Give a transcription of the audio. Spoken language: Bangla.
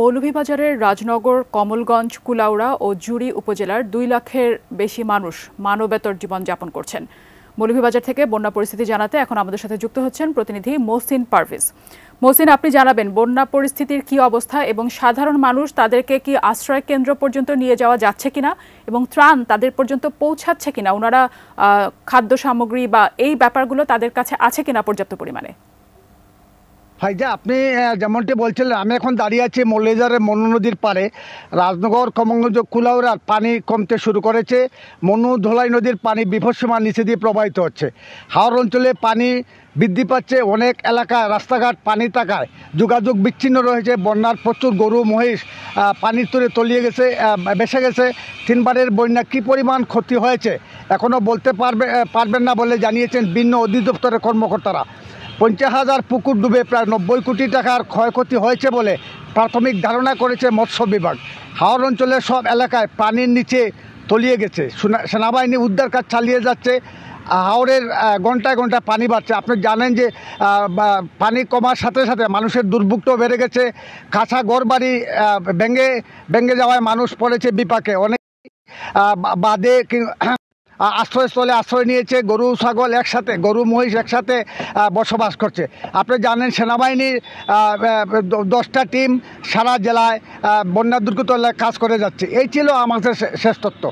মৌলভীবাজারের রাজনগর কমলগঞ্জ কুলাউড়া ও জুড়ি উপজেলার দুই লাখের বেশি মানুষ মানবেতর জীবনযাপন করছেন মৌলভীবাজার থেকে বন্যা পরিস্থিতি জানাতে এখন আমাদের সাথে যুক্ত হচ্ছেন প্রতিনিধি মোসিন পারভেজ মোসিন আপনি জানাবেন বন্যা পরিস্থিতির কি অবস্থা এবং সাধারণ মানুষ তাদেরকে কি আশ্রয় কেন্দ্র পর্যন্ত নিয়ে যাওয়া যাচ্ছে কিনা এবং ত্রাণ তাদের পর্যন্ত পৌঁছাচ্ছে কিনা ওনারা খাদ্য সামগ্রী বা এই ব্যাপারগুলো তাদের কাছে আছে কিনা পর্যাপ্ত পরিমাণে ভাইজা আপনি যেমনটি বলছিলেন আমি এখন দাঁড়িয়ে আছি মল্লিজারের মনু নদীর পারে রাজনগর কমঙ্গজ কুলাউরার পানি কমতে শুরু করেছে মনু ধোলাই নদীর পানি বিভৎসীমার নিচে দিয়ে প্রবাহিত হচ্ছে হাওড় অঞ্চলে পানি বৃদ্ধি পাচ্ছে অনেক এলাকায় রাস্তাঘাট পানি টাকায় যোগাযোগ বিচ্ছিন্ন রয়েছে বন্যার প্রচুর গরু মহিষ পানির তুলে তলিয়ে গেছে বেসে গেছে তিনবারের বন্যা কী পরিমাণ ক্ষতি হয়েছে এখনও বলতে পারবে পারবেন না বলে জানিয়েছেন ভিন্ন অধিদপ্তরের কর্মকর্তারা পঞ্চাশ হাজার পুকুর ডুবে প্রায় নব্বই কোটি টাকার ক্ষয়ক্ষতি হয়েছে বলে প্রাথমিক ধারণা করেছে মৎস্য বিভাগ হাওর অঞ্চলের সব এলাকায় পানির নিচে তলিয়ে গেছে সেনাবাহিনী উদ্ধার কাজ চালিয়ে যাচ্ছে হাওড়ের ঘন্টায় ঘন্টায় পানি বাড়ছে আপনি জানেন যে পানি কমার সাথে সাথে মানুষের দুর্ভোগটাও বেড়ে গেছে কাঁচা ঘরবাড়ি ভেঙে ভেঙে যাওয়ায় মানুষ পড়েছে বিপাকে অনেক বাদে আশ্রয়স্থলে আশ্রয় নিয়েছে গরু ছাগল একসাথে গরু মহিষ একসাথে বসবাস করছে আপনি জানেন সেনাবাহিনীর দশটা টিম সারা জেলায় বন্যা দুর্গত কাজ করে যাচ্ছে এই ছিল আমাদের শ্রেষ্ঠত্ব